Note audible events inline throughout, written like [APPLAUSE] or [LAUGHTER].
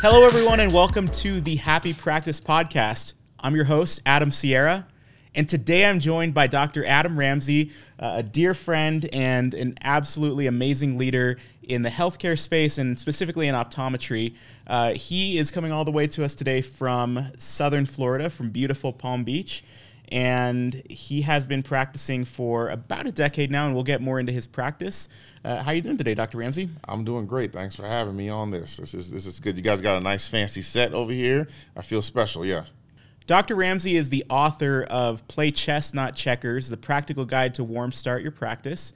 Hello, everyone, and welcome to the Happy Practice Podcast. I'm your host, Adam Sierra, and today I'm joined by Dr. Adam Ramsey, uh, a dear friend and an absolutely amazing leader in the healthcare space and specifically in optometry. Uh, he is coming all the way to us today from southern Florida, from beautiful Palm Beach and he has been practicing for about a decade now, and we'll get more into his practice. Uh, how you doing today, Dr. Ramsey? I'm doing great. Thanks for having me on this. This is this is good. You guys got a nice fancy set over here. I feel special. Yeah. Dr. Ramsey is the author of Play Chess Not Checkers: The Practical Guide to Warm Start Your Practice.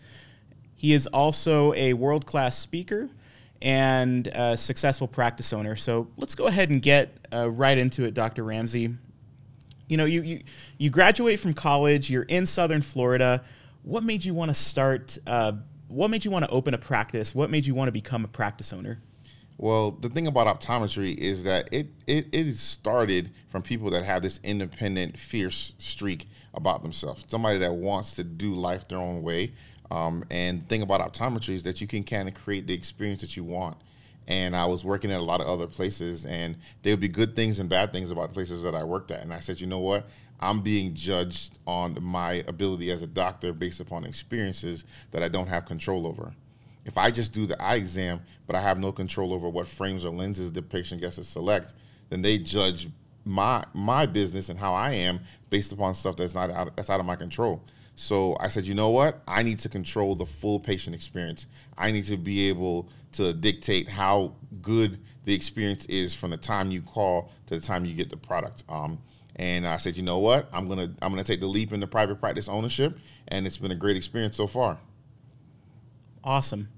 He is also a world-class speaker and a successful practice owner. So let's go ahead and get uh, right into it, Dr. Ramsey you know, you, you, you graduate from college, you're in Southern Florida. What made you want to start? Uh, what made you want to open a practice? What made you want to become a practice owner? Well, the thing about optometry is that it, it, it is started from people that have this independent, fierce streak about themselves. Somebody that wants to do life their own way. Um, and the thing about optometry is that you can kind of create the experience that you want and I was working at a lot of other places, and there would be good things and bad things about the places that I worked at. And I said, you know what? I'm being judged on my ability as a doctor based upon experiences that I don't have control over. If I just do the eye exam, but I have no control over what frames or lenses the patient gets to select, then they judge my my business and how I am based upon stuff that's not out, that's out of my control. So I said, you know what? I need to control the full patient experience. I need to be able to dictate how good the experience is from the time you call to the time you get the product. Um, and I said, you know what? I'm gonna I'm gonna take the leap into private practice ownership, and it's been a great experience so far. Awesome.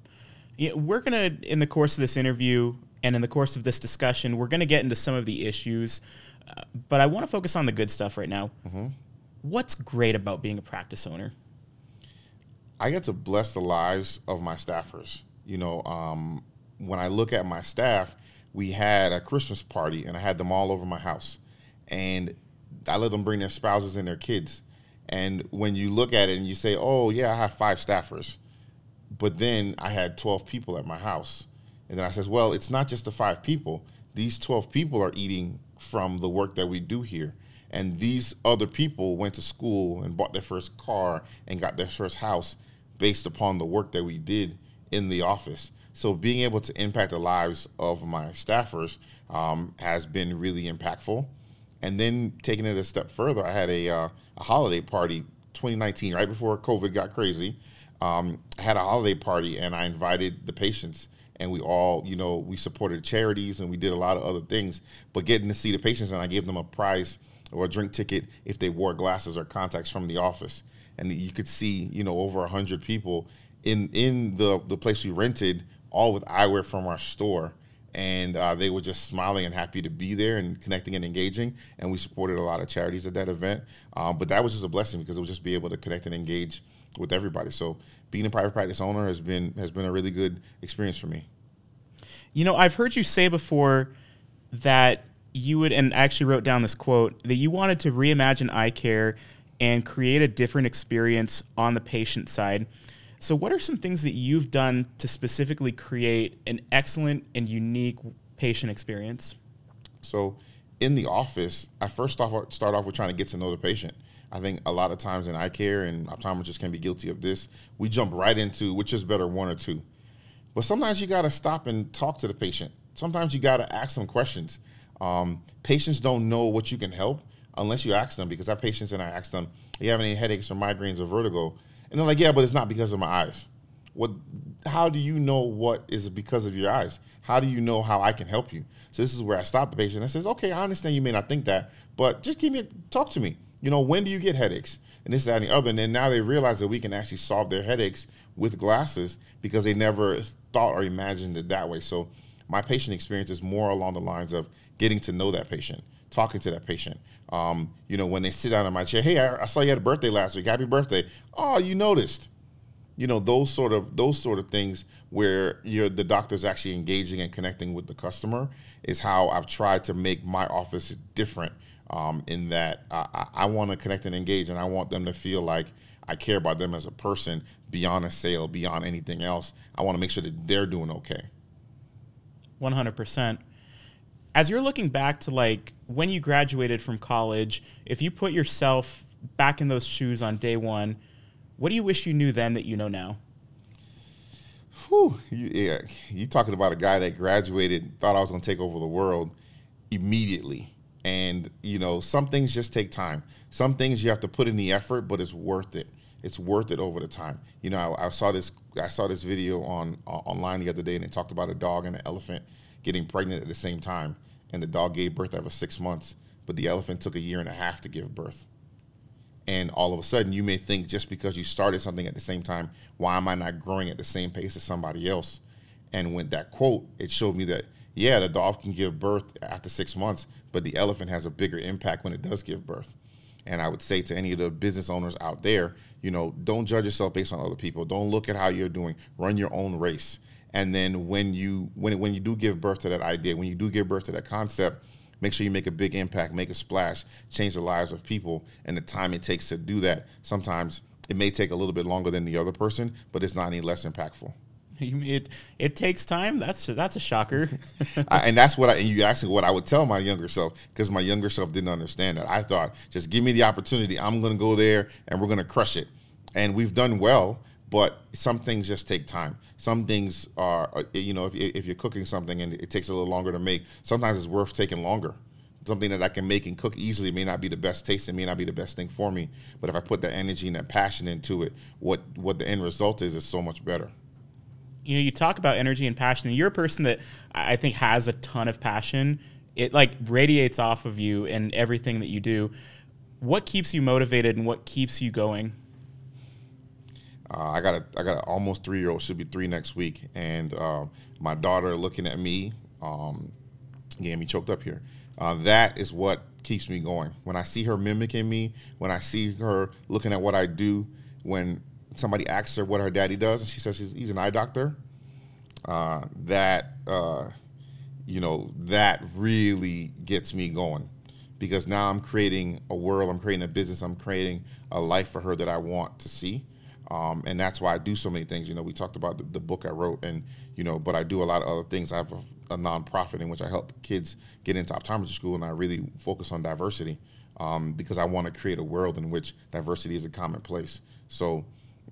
Yeah, we're gonna in the course of this interview and in the course of this discussion, we're gonna get into some of the issues, uh, but I want to focus on the good stuff right now. Mm-hmm. What's great about being a practice owner? I get to bless the lives of my staffers. You know, um, when I look at my staff, we had a Christmas party and I had them all over my house. And I let them bring their spouses and their kids. And when you look at it and you say, oh, yeah, I have five staffers, but then I had 12 people at my house. And then I says, well, it's not just the five people. These 12 people are eating from the work that we do here and these other people went to school and bought their first car and got their first house based upon the work that we did in the office. So being able to impact the lives of my staffers um, has been really impactful. And then taking it a step further, I had a, uh, a holiday party 2019, right before COVID got crazy. Um, I had a holiday party and I invited the patients and we all, you know, we supported charities and we did a lot of other things. But getting to see the patients and I gave them a prize or a drink ticket if they wore glasses or contacts from the office. And you could see, you know, over 100 people in, in the, the place we rented, all with eyewear from our store. And uh, they were just smiling and happy to be there and connecting and engaging. And we supported a lot of charities at that event. Uh, but that was just a blessing because it was just be able to connect and engage with everybody. So being a private practice owner has been has been a really good experience for me. You know, I've heard you say before that you would, and I actually wrote down this quote that you wanted to reimagine eye care and create a different experience on the patient side. So, what are some things that you've done to specifically create an excellent and unique patient experience? So, in the office, I first off start off with trying to get to know the patient. I think a lot of times in eye care, and optometrists can be guilty of this, we jump right into which is better, one or two. But sometimes you got to stop and talk to the patient. Sometimes you got to ask them questions. Um, patients don't know what you can help unless you ask them because I have patients and I ask them, "Do you have any headaches or migraines or vertigo?" And they're like, "Yeah, but it's not because of my eyes." What? How do you know what is because of your eyes? How do you know how I can help you? So this is where I stop the patient. I says, "Okay, I understand you may not think that, but just give me talk to me. You know, when do you get headaches?" And this, that, and the other. And then now they realize that we can actually solve their headaches with glasses because they never thought or imagined it that way. So my patient experience is more along the lines of getting to know that patient, talking to that patient. Um, you know, when they sit down in my chair, hey, I, I saw you had a birthday last week. Happy birthday. Oh, you noticed you know those sort of those sort of things where you're the doctor's actually engaging and connecting with the customer is how I've tried to make my office different um, in that I, I want to connect and engage and I want them to feel like I care about them as a person beyond a sale beyond anything else I want to make sure that they're doing okay 100 percent as you're looking back to like when you graduated from college, if you put yourself back in those shoes on day one, what do you wish you knew then that you know now? Whew, you, yeah, you talking about a guy that graduated, thought I was going to take over the world immediately. And, you know, some things just take time. Some things you have to put in the effort, but it's worth it. It's worth it over the time. You know, I, I saw this I saw this video on uh, online the other day, and it talked about a dog and an elephant getting pregnant at the same time, and the dog gave birth after six months, but the elephant took a year and a half to give birth. And all of a sudden, you may think just because you started something at the same time, why am I not growing at the same pace as somebody else? And when that quote, it showed me that, yeah, the dog can give birth after six months, but the elephant has a bigger impact when it does give birth. And I would say to any of the business owners out there, you know, don't judge yourself based on other people. Don't look at how you're doing. Run your own race. And then when you when when you do give birth to that idea, when you do give birth to that concept, make sure you make a big impact, make a splash, change the lives of people, and the time it takes to do that. Sometimes it may take a little bit longer than the other person, but it's not any less impactful. [LAUGHS] It it takes time. That's that's a shocker. [LAUGHS] I, and that's what I and you asking what I would tell my younger self because my younger self didn't understand that. I thought just give me the opportunity. I'm going to go there and we're going to crush it. And we've done well but some things just take time. Some things are, uh, you know, if, if you're cooking something and it takes a little longer to make, sometimes it's worth taking longer. Something that I can make and cook easily may not be the best taste It may not be the best thing for me, but if I put that energy and that passion into it, what what the end result is is so much better you know you talk about energy and passion and you're a person that i think has a ton of passion it like radiates off of you and everything that you do what keeps you motivated and what keeps you going uh, I got a I got an almost three year old. Should be three next week, and uh, my daughter looking at me, um, getting me choked up here. Uh, that is what keeps me going. When I see her mimicking me, when I see her looking at what I do, when somebody asks her what her daddy does, and she says he's an eye doctor, uh, that uh, you know that really gets me going because now I'm creating a world, I'm creating a business, I'm creating a life for her that I want to see um, and that's why I do so many things. You know, we talked about the, the, book I wrote, and you know, but I do a lot of other things. I have a, a nonprofit in which I help kids get into optometry school, and I really focus on diversity um, because I want to create a world in which diversity is a commonplace. So,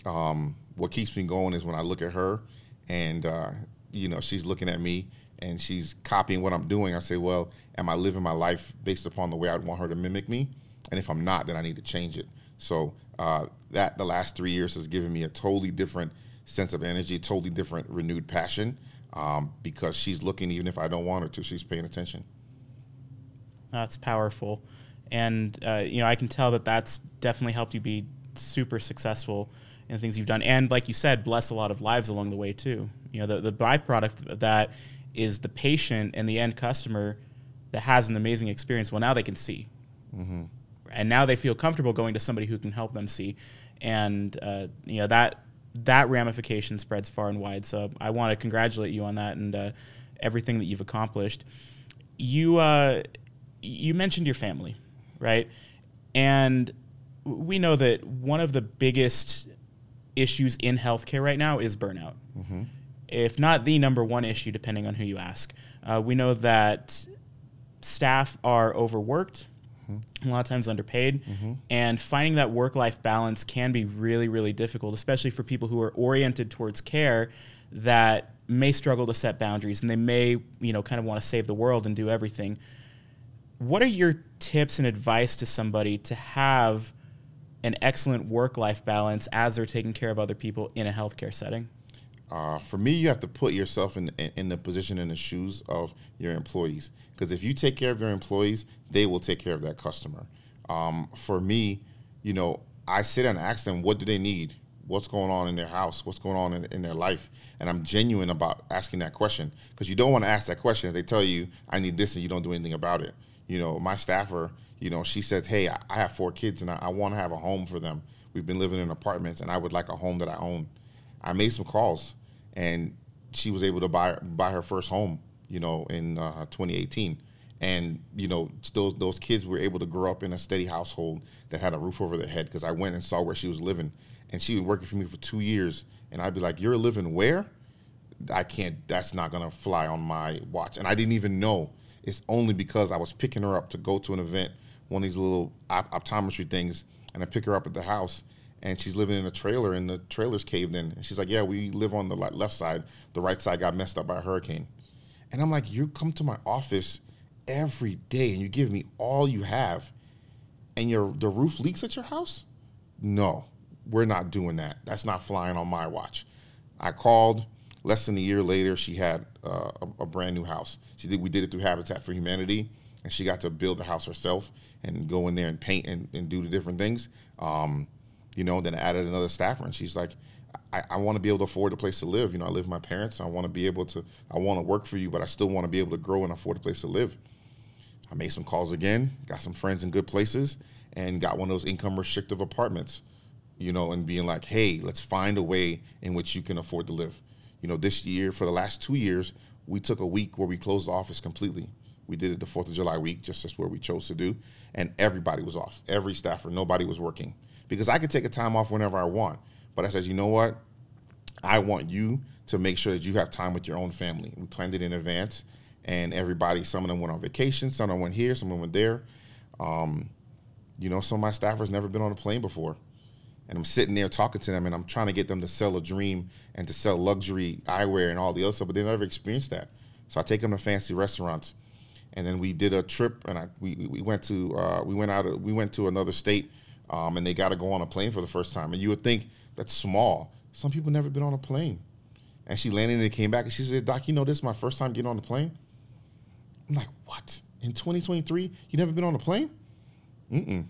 um, what keeps me going is when I look at her, and uh, you know, she's looking at me and she's copying what I'm doing. I say, well, am I living my life based upon the way I'd want her to mimic me? And if I'm not, then I need to change it. So uh, that the last three years has given me a totally different sense of energy, totally different renewed passion, um, because she's looking even if I don't want her to, she's paying attention. That's powerful, and uh, you know I can tell that that's definitely helped you be super successful in things you've done, and like you said, bless a lot of lives along the way too. You know the the byproduct of that is the patient and the end customer that has an amazing experience. Well, now they can see. Mm-hmm and now they feel comfortable going to somebody who can help them see, and uh, you know that that ramification spreads far and wide. So I want to congratulate you on that and uh, everything that you've accomplished. You uh, you mentioned your family, right? And we know that one of the biggest issues in healthcare right now is burnout, mm-hmm. if not the number one issue, depending on who you ask. Uh, we know that staff are overworked mm-hmm. a lot of times underpaid. Mm-hmm. And finding that work life balance can be really, really difficult, especially for people who are oriented towards care that may struggle to set boundaries and they may, you know, kind of want to save the world and do everything. What are your tips and advice to somebody to have an excellent work life balance as they're taking care of other people in a healthcare setting? Uh, for me, you have to put yourself in, in, in the position in the shoes of your employees. Because if you take care of your employees, they will take care of that customer. Um, for me, you know, I sit and ask them, what do they need? What's going on in their house? What's going on in, in their life? And I'm genuine about asking that question because you don't want to ask that question if they tell you, I need this and you don't do anything about it. You know, my staffer, you know, she says, Hey, I, I have four kids and I, I want to have a home for them. We've been living in apartments and I would like a home that I own. I made some calls and she was able to buy buy her first home, you know, in uh, 2018. And you know, those those kids were able to grow up in a steady household that had a roof over their head. Because I went and saw where she was living, and she was working for me for two years. And I'd be like, "You're living where? I can't. That's not gonna fly on my watch." And I didn't even know. It's only because I was picking her up to go to an event, one of these little op- optometry things, and I pick her up at the house, and she's living in a trailer and the trailer's caved in. And she's like, "Yeah, we live on the left side. The right side got messed up by a hurricane." And I'm like, "You come to my office every day and you give me all you have, and your the roof leaks at your house? No, we're not doing that. That's not flying on my watch." I called. Less than a year later, she had uh, a, a, brand new house. She did. We did it through Habitat for Humanity, and she got to build the house herself and go in there and paint and, and do the different things. Um, you know. Then I added another staffer, and she's like, I, I want to be able to afford a place to live. You know, I live with my parents. I want to be able to, I want to work for you, but I still want to be able to grow and afford a place to live. I made some calls again, got some friends in good places, and got one of those income restrictive apartments, you know, and being like, hey, let's find a way in which you can afford to live. You know, this year, for the last two years, we took a week where we closed the office completely. We did it the 4th of July week, just as where we chose to do, and everybody was off. Every staffer, nobody was working because I could take a time off whenever I want. But I said, you know what? I want you to make sure that you have time with your own family. We planned it in advance, and everybody, some of them went on vacation, some of them went here, some of them went there. Um, you know, some of my staffers never been on a plane before. And I'm sitting there talking to them, and I'm trying to get them to sell a dream and to sell luxury eyewear and all the other stuff, but they never experienced that. So I take them to fancy restaurants, and then we did a trip, and I we, we went to uh, we went out we went to another state um, and they got to go on a plane for the first time. And you would think that's small. Some people never been on a plane. And she landed and came back and she said, Doc, you know, this is my first time getting on the plane. I'm like, what? In 2023, you never been on a plane? Mm-mm.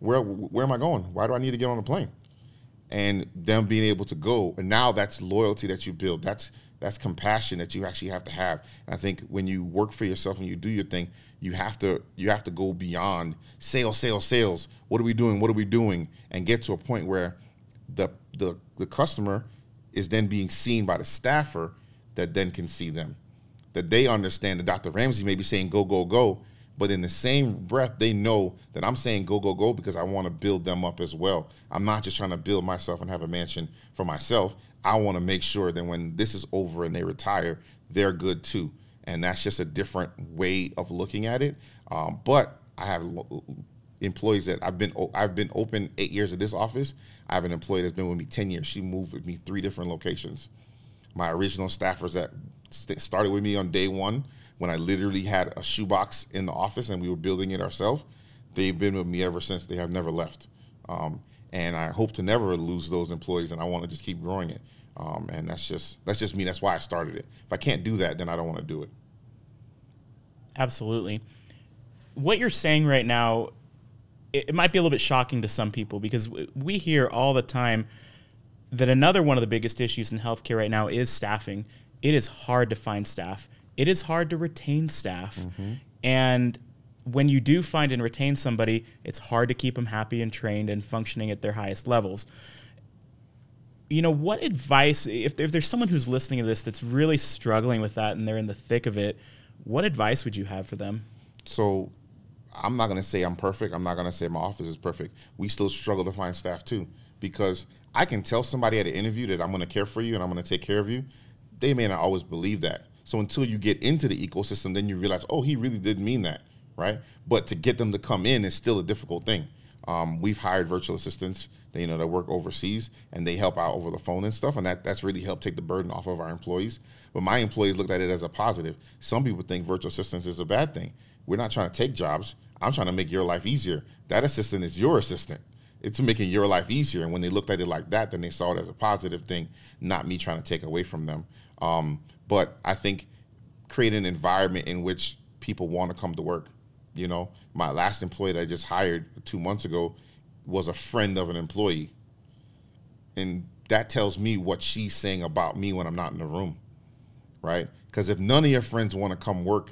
Where, where am I going? Why do I need to get on a plane? And them being able to go. And now that's loyalty that you build. That's that's compassion that you actually have to have. And I think when you work for yourself and you do your thing, you have to you have to go beyond sales, sales, sales. What are we doing? What are we doing? And get to a point where the the the customer is then being seen by the staffer that then can see them. That they understand that Dr. Ramsey may be saying go, go, go, but in the same breath, they know that I'm saying go, go, go because I want to build them up as well. I'm not just trying to build myself and have a mansion for myself. I want to make sure that when this is over and they retire, they're good too. And that's just a different way of looking at it. Um, but I have employees that I've been I've been open eight years at this office. I have an employee that's been with me ten years. She moved with me three different locations. My original staffers that st- started with me on day one when I literally had a shoebox in the office and we were building it ourselves. They've been with me ever since. They have never left. Um, and I hope to never lose those employees. And I want to just keep growing it. Um, and that's just that's just me. That's why I started it. If I can't do that, then I don't want to do it. Absolutely. What you're saying right now, it, it might be a little bit shocking to some people because we hear all the time that another one of the biggest issues in healthcare right now is staffing. It is hard to find staff it is hard to retain staff. Mm-hmm. And when you do find and retain somebody, it's hard to keep them happy and trained and functioning at their highest levels. You know, what advice, if, if there's someone who's listening to this that's really struggling with that and they're in the thick of it, what advice would you have for them? So, I'm not going to say I'm perfect. I'm not going to say my office is perfect. We still struggle to find staff too because I can tell somebody at an interview that I'm going to care for you and I'm going to take care of you. They may not always believe that. So until you get into the ecosystem, then you realize, oh, he really did mean that, right? But to get them to come in is still a difficult thing. Um, we've hired virtual assistants, that, you know, that work overseas, and they help out over the phone and stuff, and that that's really helped take the burden off of our employees. But my employees looked at it as a positive. Some people think virtual assistants is a bad thing. We're not trying to take jobs. I'm trying to make your life easier. That assistant is your assistant. It's making your life easier. And when they looked at it like that, then they saw it as a positive thing, not me trying to take away from them. Um, but I think create an environment in which people want to come to work. You know, my last employee that I just hired two months ago was a friend of an employee. And that tells me what she's saying about me when I'm not in the room, right? Because if none of your friends want to come work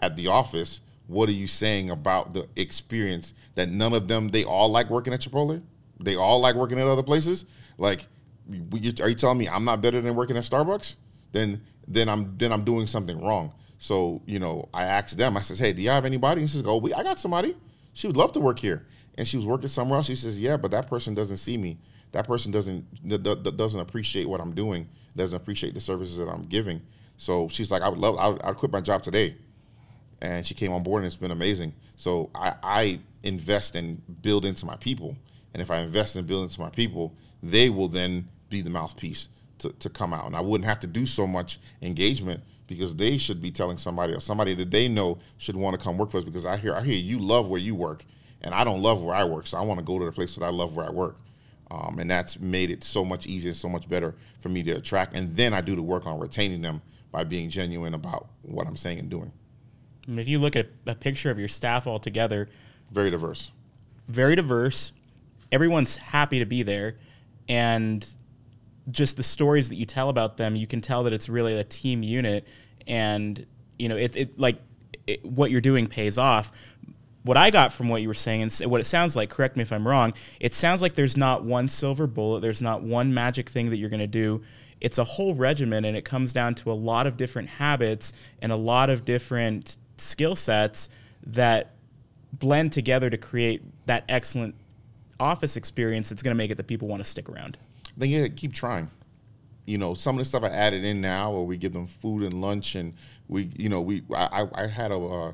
at the office, what are you saying about the experience that none of them, they all like working at Chipotle? They all like working at other places? Like, are you telling me I'm not better than working at Starbucks? then then I'm then I'm doing something wrong. So you know, I asked them. I says, "Hey, do you have anybody?" And she says, "Oh, we, I got somebody. She would love to work here." And she was working somewhere else. She says, "Yeah, but that person doesn't see me. That person doesn't th- th- doesn't appreciate what I'm doing. Doesn't appreciate the services that I'm giving." So she's like, "I would love. I would, I would quit my job today." And she came on board, and it's been amazing. So I, I invest and build into my people, and if I invest and build into my people, they will then be the mouthpiece to, to come out. And I wouldn't have to do so much engagement because they should be telling somebody or somebody that they know should want to come work for us because I hear I hear you love where you work and I don't love where I work so I want to go to the place that I love where I work um, and that's made it so much easier and so much better for me to attract and then I do the work on retaining them by being genuine about what I'm saying and doing. And if you look at a picture of your staff all together, very diverse. Very diverse. Everyone's happy to be there and just the stories that you tell about them, you can tell that it's really a team unit, and you know, it, it like it, what you're doing pays off. What I got from what you were saying, and what it sounds like, correct me if I'm wrong, it sounds like there's not one silver bullet, there's not one magic thing that you're going to do. It's a whole regimen, and it comes down to a lot of different habits and a lot of different skill sets that blend together to create that excellent office experience that's going to make it that people want to stick around then yeah, keep trying. You know, some of the stuff I added in now, where we give them food and lunch, and we, you know, we I, I had a uh,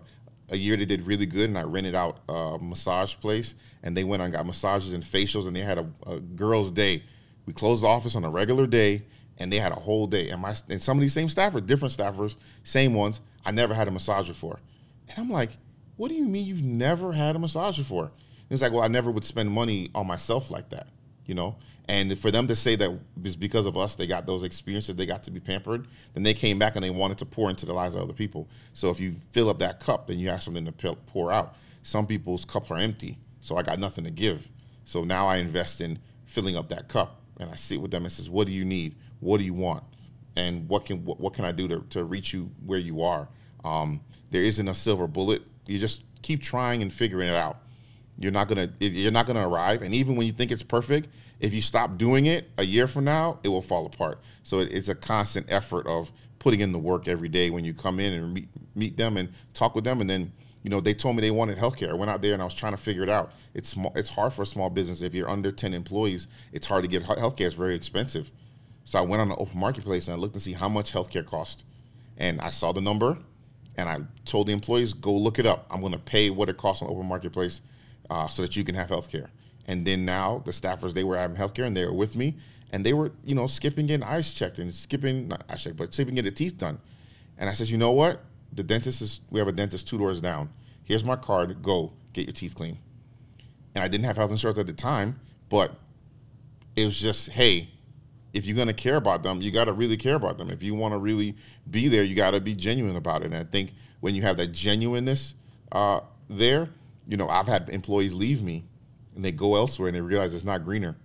a year they did really good, and I rented out a massage place, and they went and got massages and facials, and they had a, a girls' day. We closed the office on a regular day, and they had a whole day. And my and some of these same staffers, different staffers, same ones, I never had a massage before. And I'm like, what do you mean you've never had a massage before? And it's like, well, I never would spend money on myself like that you know. And for them to say that it's because of us they got those experiences, they got to be pampered, then they came back and they wanted to pour into the lives of other people. So if you fill up that cup, then you have something to pour out. Some people's cups are empty, so I got nothing to give. So now I invest in filling up that cup, and I sit with them and says, "What do you need? What do you want? And what can what, what can I do to, to reach you where you are?" Um, there isn't a silver bullet. You just keep trying and figuring it out you're not gonna you're not gonna arrive. And even when you think it's perfect, if you stop doing it a year from now, it will fall apart. So it's a constant effort of putting in the work every day when you come in and meet, meet them and talk with them and then you know they told me they wanted healthcare. I went out there and I was trying to figure it out. It's small, it's hard for a small business if you're under 10 employees. It's hard to get healthcare. It's very expensive. So I went on the open marketplace and I looked to see how much healthcare cost. And I saw the number and I told the employees go look it up. I'm going to pay what it costs on open marketplace uh, so that you can have health care. And then now the staffers, they were having health care and they were with me and they were, you know, skipping getting eyes checked and skipping, not eyes checked, but skipping getting the teeth done. And I said, you know what? The dentist is, we have a dentist two doors down. Here's my card. Go get your teeth clean. And I didn't have health insurance at the time, but it was just, hey, if you're going to care about them, you got to really care about them. If you want to really be there, you got to be genuine about it. And I think when you have that genuineness uh, there, you know, I've had employees leave me and they go elsewhere and they realize it's not greener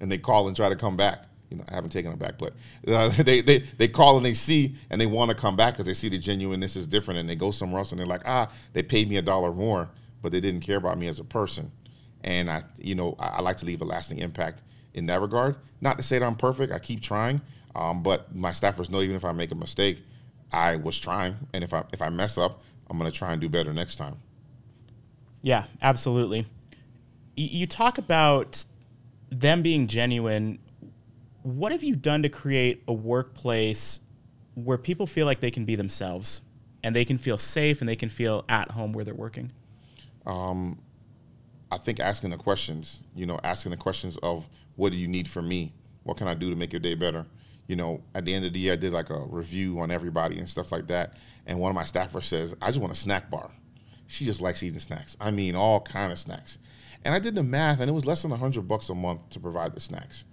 and they call and try to come back. You know, I haven't taken them back, but uh, [LAUGHS] they, they, they call and they see and they want to come back because they see the genuineness is different and they go somewhere else and they're like, ah, they paid me a dollar more, but they didn't care about me as a person. And I, you know, I, I like to leave a lasting impact in that regard. Not to say that I'm perfect, I keep trying, um, but my staffers know even if I make a mistake, I was trying, and if I if I mess up, I'm gonna try and do better next time. Yeah, absolutely. You talk about them being genuine. What have you done to create a workplace where people feel like they can be themselves and they can feel safe and they can feel at home where they're working? Um, I think asking the questions, you know, asking the questions of what do you need from me? What can I do to make your day better? You know, at the end of the year, I did like a review on everybody and stuff like that. And one of my staffers says, I just want a snack bar. She just likes eating snacks. I mean, all kind of snacks. And I did the math, and it was less than 100 bucks a month to provide the snacks.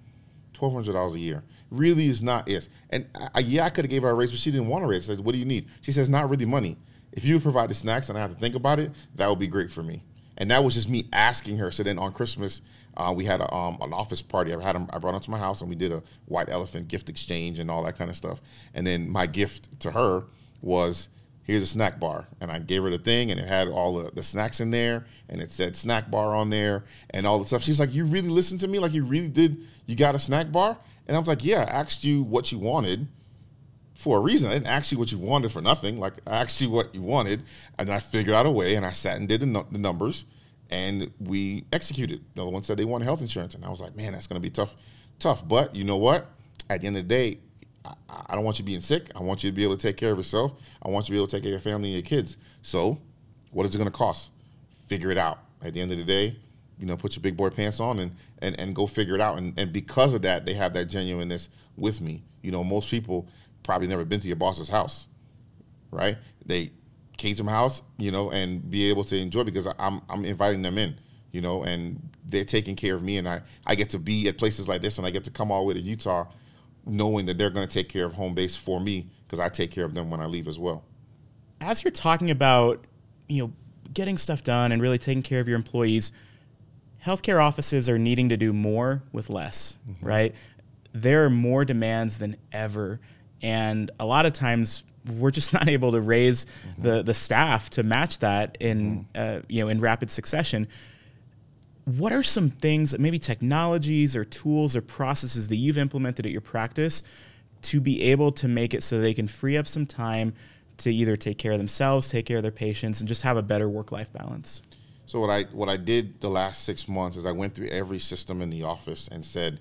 $1,200 a year. Really is not it. And I, yeah, I could have gave her a raise, but she didn't want a raise. I said, what do you need? She says, not really money. If you provide the snacks and I have to think about it, that would be great for me. And that was just me asking her. So then on Christmas, uh, we had a, um, an office party. I had them, I brought them to my house, and we did a white elephant gift exchange and all that kind of stuff. And then my gift to her was – here's a snack bar. And I gave her the thing, and it had all the, the snacks in there, and it said snack bar on there, and all the stuff. She's like, You really listened to me? Like, you really did? You got a snack bar? And I was like, Yeah, I asked you what you wanted for a reason. I didn't ask you what you wanted for nothing. Like, I asked you what you wanted, and I figured out a way, and I sat and did the, the numbers, and we executed. Another one said they wanted health insurance, and I was like, Man, that's going to be tough, tough. But you know what? At the end of the day, I, I don't want you being sick. I want you to be able to take care of yourself. I want you to be able to take care of your family and your kids. So, what is it going to cost? Figure it out. At the end of the day, you know, put your big boy pants on and and, and go figure it out. And and because of that, they have that genuineness with me. You know, most people probably never been to your boss's house, right? They came to my house, you know, and be able to enjoy because I'm I'm inviting them in, you know, and they're taking care of me, and I I get to be at places like this, and I get to come all the way to Utah knowing that they're going to take care of home base for me because I take care of them when I leave as well. As you're talking about, you know, getting stuff done and really taking care of your employees, healthcare offices are needing to do more with less, mm-hmm. right? There are more demands than ever. And a lot of times we're just [LAUGHS] not able to raise mm-hmm. the, the staff to match that in, mm-hmm. uh, you know, in rapid succession what are some things, maybe technologies or tools or processes that you've implemented at your practice to be able to make it so they can free up some time to either take care of themselves, take care of their patients, and just have a better work-life balance? So what I what I did the last six months is I went through every system in the office and said,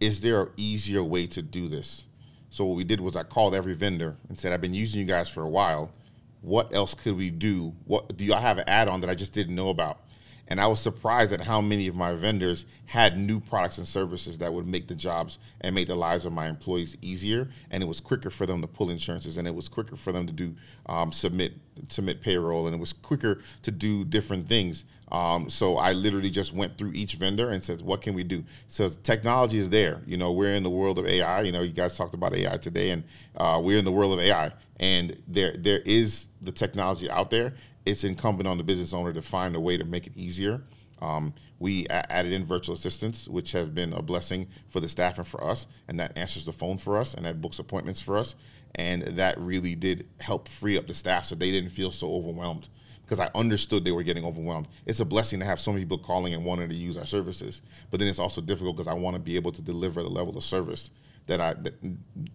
is there an easier way to do this? So what we did was I called every vendor and said, I've been using you guys for a while. What else could we do? What do I have an add-on that I just didn't know about? And I was surprised at how many of my vendors had new products and services that would make the jobs and make the lives of my employees easier. And it was quicker for them to pull insurances, and it was quicker for them to do um, submit submit payroll, and it was quicker to do different things. Um, so I literally just went through each vendor and said, "What can we do?" So technology is there. You know, we're in the world of AI. You know, you guys talked about AI today, and uh, we're in the world of AI, and there there is the technology out there, it's incumbent on the business owner to find a way to make it easier. Um, we added in virtual assistants, which have been a blessing for the staff and for us, and that answers the phone for us and that books appointments for us. And that really did help free up the staff so they didn't feel so overwhelmed because I understood they were getting overwhelmed. It's a blessing to have so many people calling and wanting to use our services, but then it's also difficult because I want to be able to deliver the level of service that I that,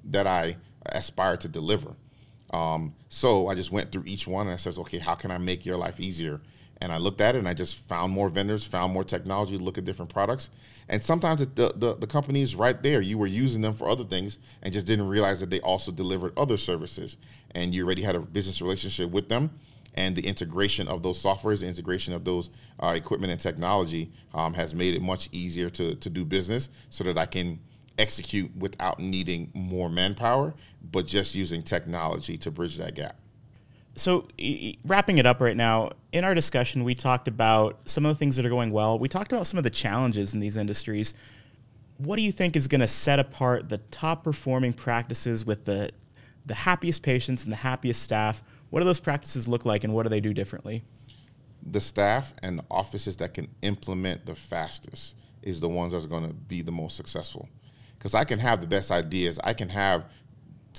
that I aspire to deliver. Um, so I just went through each one and I says, okay, how can I make your life easier? And I looked at it and I just found more vendors, found more technology, look at different products. And sometimes it, the, the, the right there. You were using them for other things and just didn't realize that they also delivered other services. And you already had a business relationship with them. And the integration of those softwares, the integration of those uh, equipment and technology um, has made it much easier to, to do business so that I can – execute without needing more manpower, but just using technology to bridge that gap. So, wrapping it up right now, in our discussion, we talked about some of the things that are going well. We talked about some of the challenges in these industries. What do you think is going to set apart the top performing practices with the, the happiest patients and the happiest staff? What do those practices look like and what do they do differently? The staff and the offices that can implement the fastest is the ones that's going to be the most successful because I can have the best ideas. I can have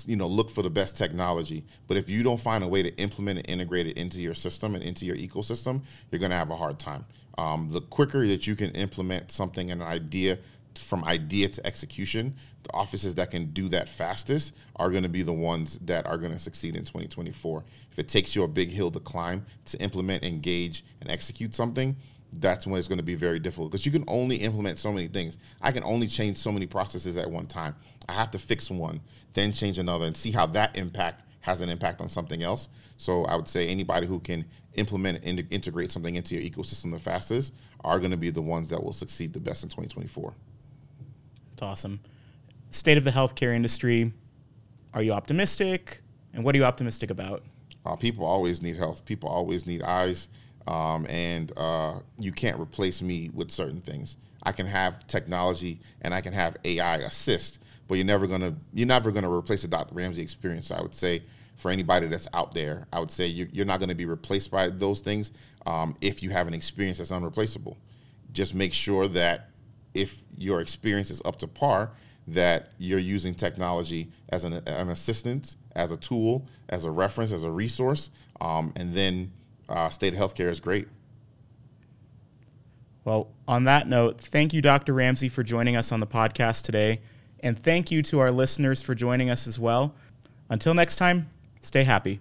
you know look for the best technology but if you don't find a way to implement and integrate it into your system and into your ecosystem you're going to have a hard time um, the quicker that you can implement something an idea from idea to execution the offices that can do that fastest are going to be the ones that are going to succeed in 2024 if it takes you a big hill to climb to implement engage and execute something that's when it's going to be very difficult because you can only implement so many things. I can only change so many processes at one time. I have to fix one, then change another, and see how that impact has an impact on something else. So I would say anybody who can implement and integrate something into your ecosystem the fastest are going to be the ones that will succeed the best in 2024. That's awesome. State of the healthcare industry. Are you optimistic? And what are you optimistic about? Uh, people always need health. People always need eyes. Um, and uh, you can't replace me with certain things. I can have technology and I can have AI assist, but you're never gonna you're never gonna replace a Dr. Ramsey experience. I would say for anybody that's out there, I would say you, are not gonna be replaced by those things um, if you have an experience that's unreplaceable. Just make sure that if your experience is up to par, that you're using technology as an, an assistant, as a tool, as a reference, as a resource, um, and then uh, state healthcare is great. Well, on that note, thank you, Dr. Ramsey, for joining us on the podcast today. And thank you to our listeners for joining us as well. Until next time, stay happy.